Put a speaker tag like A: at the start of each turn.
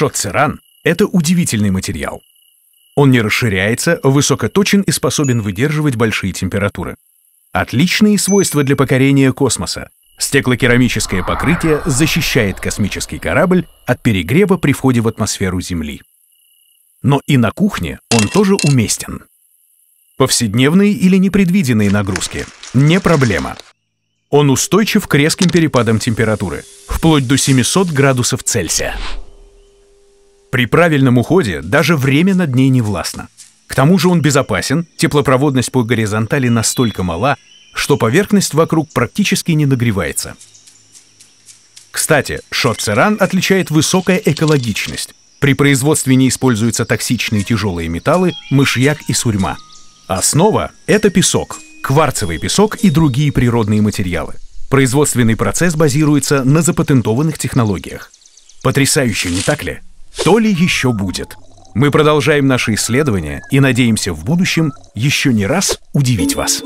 A: Шоцеран — это удивительный материал. Он не расширяется, высокоточен и способен выдерживать большие температуры. Отличные свойства для покорения космоса. Стеклокерамическое покрытие защищает космический корабль от перегрева при входе в атмосферу Земли. Но и на кухне он тоже уместен. Повседневные или непредвиденные нагрузки – не проблема. Он устойчив к резким перепадам температуры, вплоть до 700 градусов Цельсия. При правильном уходе даже время над ней не властно. К тому же он безопасен, теплопроводность по горизонтали настолько мала, что поверхность вокруг практически не нагревается. Кстати, шотцеран отличает высокая экологичность. При производстве не используются токсичные тяжелые металлы, мышьяк и сурьма. Основа – это песок, кварцевый песок и другие природные материалы. Производственный процесс базируется на запатентованных технологиях. Потрясающе, не так ли? то ли еще будет. Мы продолжаем наши исследования и надеемся в будущем еще не раз удивить вас.